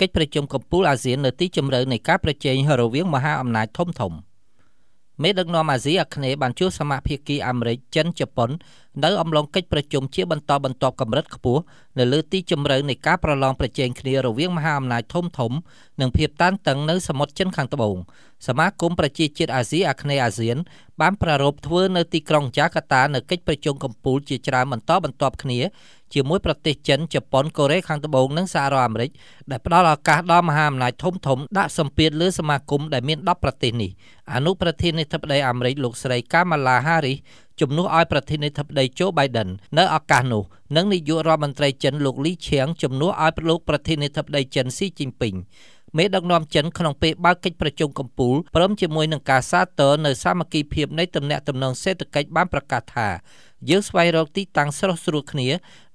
កិច្ចប្រជុំកំពូលអាស៊ាននៅទីជម្រៅនៃការប្រជែងរវាងមហាអំណាចធំធំមេដឹកនាំអាស៊ីអាគ្នេយ៍បានជួបសមាភាគីអាមេរិកចិនជប៉ុននៅអំឡុងកិច្ចប្រជុំជាបន្តបន្ទាប់កម្រិតខ្ពស់នៅលើទីជម្រៅនៃការប្រឡងប្រជែងគ្នារវាងមហាអំណាចធំធំនិងភាពតានតឹងនៅសមុទ្រចិនខាងត្បូងសមាគមប្រជាជាតិអាស៊ីអាគ្នេយ៍អាស៊ានបានប្រារព្ធធ្វើនៅទីក្រុងយ៉ាកាតានៅកិច្ចប្រជុំកំពូលជាច្រើនបន្តបន្ទាប់គ្នាជាមួយប្រទេសចិនជប៉ុនកូរ៉េខាងត្បូងនិងសហរដ្ឋអាមេរិកដែលផ្ដល់ឱកាសដល់មហាអំណាចធំធំដាក់សម្ពាធលើសមាគមដែលមាន10ប្រទេសនេះអនុប្រធានាធិបតីអាមេរិកលោកស្រីកាម៉ាឡាហារីសជំនួសឲ្យប្រធានាធិបតីโจ Biden នៅឱកាសនោះនិងនាយករដ្ឋមន្ត្រីចិនលោកលីឈៀងជំនួសឲ្យលោកប្រធានាធិបតីចិនស៊ីជីនពីងមេដឹកនាំចិនក្នុងពេលបើកកិច្ចប្រជុំកំពូលព្រមជាមួយនឹងការសាទរនៅសាមគ្គីភាពនៃទំនាក់ទំនងសេដ្ឋកិច្ចបានប្រកាសថាយើងស្វែងរកទីតាំងស្រស់ស្រួលគ្នា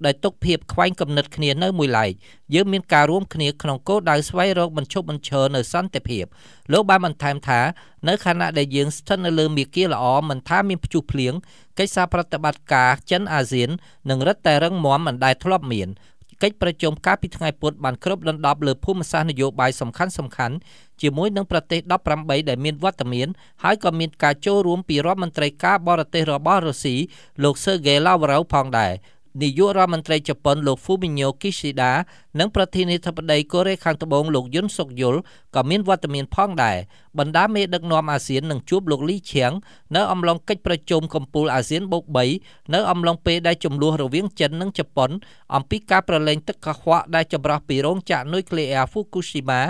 ដែលទុកភាពខ្វែងគំនិតគ្នានៅមួយឡែកយើងមានការរួមគ្នាក្នុងគោលដៅស្វែងរកបញ្ឈប់បញ្ឈរនៅសន្តិភាពលោកបានបន្ថែមថានៅខណៈដែលយើងស្ថិតនៅលើមាគ៌ាល្អមិនថាមានព្យុះភ្លៀងកិច្ចសហប្រតិបត្តិការចិនអាស៊ាននឹងរឹតតែរឹងមាំមិនដែលធ្លាប់មានកិច្ចប្រជុំកាលពីថ្ងៃពុធបានគ្របដណ្ដប់លើភូមិសាស្ត្រនយោបាយសំខាន់សំខាន់ជាមួយនឹងប្រទេស18ដែលមានវត្តមានហើយក៏មានការចូលរួមពីរដ្ឋមន្ត្រីការបរទេសរបស់រុស្ស៊ីលោក Sergey Lavrov ផងដែរនាយករដ្ឋមន្ត្រីជប៉ុនលោក Fumio Kishida និងប្រធានាធិបតីកូរ៉េខាងត្បូងលោកយុនសុកយុលក៏មានវត្តមានផងដែរបណ្ដាមេដឹកនាំអាស៊ាននឹងជួបលោកលីឈៀងនៅអំឡុងកិច្ចប្រជុំកំពូលអាស៊ានបូក3នៅអំឡុងពេលដែលចំនួនរវាង ចិន និងជប៉ុនអំពីការប្រឡែងទឹកកខ្វក់ដែលចម្រោះពីរោងចក្រនុយក្លេអ៊ែរ Fukushima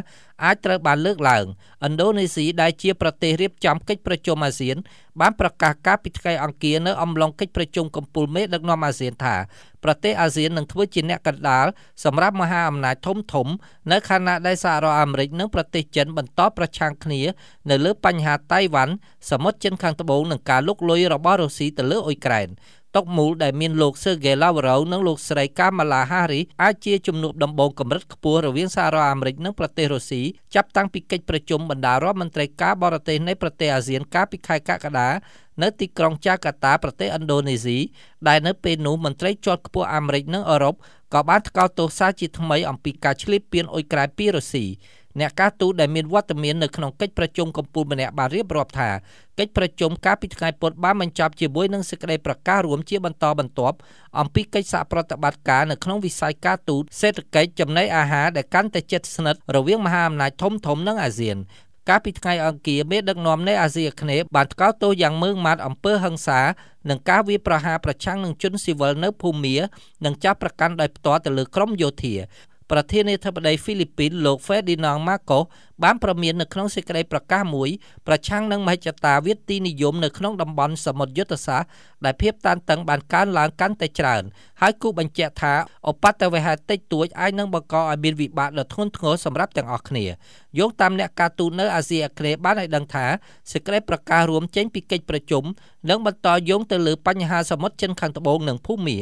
អាចត្រូវបាន លើកឡើងឥណ្ឌូនេស៊ីដែលជាប្រទេសរៀបចំកិច្ចប្រជុំអាស៊ានបានប្រកាសការពីថ្ងៃអង្គារនៅអំឡុងកិច្ចប្រជុំកំពូលមេដឹកនាំអាស៊ានថាប្រទេសអាស៊ាននឹងធ្វើជាអ្នកកណ្ដាលសម្រាប់មហាហាអំណាចធំធំនៅខណៈដែលសហរដ្ឋអាមេរិកនិងប្រទេសចិនបន្តប្រឆាំងគ្នានៅលើបញ្ហាតៃវ៉ាន់សមុទ្រចិនខាងត្បូងនិងការលុកលុយរបស់រុស្ស៊ីទៅលើអ៊ុយក្រែនតុកមូលដែលមានលោក Sergey Lavrov និងលោកស្រី Kamala Harris អាចជាជំនួបដំបូងកម្រិតខ្ពស់រវាងសហរដ្ឋអាមេរិកនិងប្រទេសរុស្ស៊ីចាប់តាំងពីកិច្ចប្រជុំបណ្ដារដ្ឋមន្ត្រីការបរទេសនៃប្រទេសអាស៊ានកាលពីខែកក្កដានៅទីក្រុងចាកាតាប្រទេសឥណ្ឌូនេស៊ីដែលនៅពេលនោះមន្ត្រីជាន់ខ្ពស់អាមេរិកនិងអឺរ៉ុបក៏បានថ្កោលទោសសារជាថ្មីអំពីការឈ្លាបពានអ៊ុយក្រែនពីរុស្ស៊ីអ្នកការទូតដែលមានវត្តមាននៅក្នុងកិច្ចប្រជុំកំពូលម្នាក់បានរៀបរាប់ថាកិច្ចប្រជុំកាលពីថ្ងៃពុធបានបញ្ចប់ជាមួយនឹងសេចក្តីប្រកាសរួមជាបន្តបន្ទាប់អំពីកិច្ចសហប្រតិបត្តិការនៅក្នុងវិស័យការទូតសេដ្ឋកិច្ចចំណីអាហារដែលកាន់តែជិតស្និទ្ធរវាងមហាអំណាចធំៗនិងអាស៊ានកាលពីថ្ងៃអង្គារមេដឹកនាំនៃអាស៊ីអាគ្នេយ៍បានថ្កោលទោសយ៉ាងម៉ឺងម៉ាត់អំពើហិង្សានិងការវាយប្រហារប្រឆាំងនឹងជនស៊ីវិលនៅភូមានិងចាប់ប្រកាន់ដោយផ្ទាល់ទៅលើក្រមយោធាប្រធានាធិបតីហ្វីលីពីនលោក Ferdinand Marcos បានប្រមាននៅក្នុងសេចក្តីប្រកាសមួយប្រឆាំងនឹងមហិច្ឆតាវាទីនិយមនៅក្នុងតំបន់សមុទ្រយុទ្ធសាស្ត្រដែលភាពតានតឹងបានកើនឡើងកាន់តែច្រើនហើយគូបញ្ជាក់ថាអបតវេហេតិចតួចអាចនឹងបង្កឲ្យមានវិបត្តិដ៏ធ្ងន់ធ្ងរសម្រាប់ទាំងអស់គ្នាយោងតាមអ្នកការទូតនៅអាស៊ីអាគ្នេយ៍បានឲ្យដឹងថាសេចក្តីប្រកាសរួមចេញពីកិច្ចប្រជុំនិងបន្តយោងទៅលើបញ្ហាសមុទ្រចិនខាងត្បូងនិងភូមា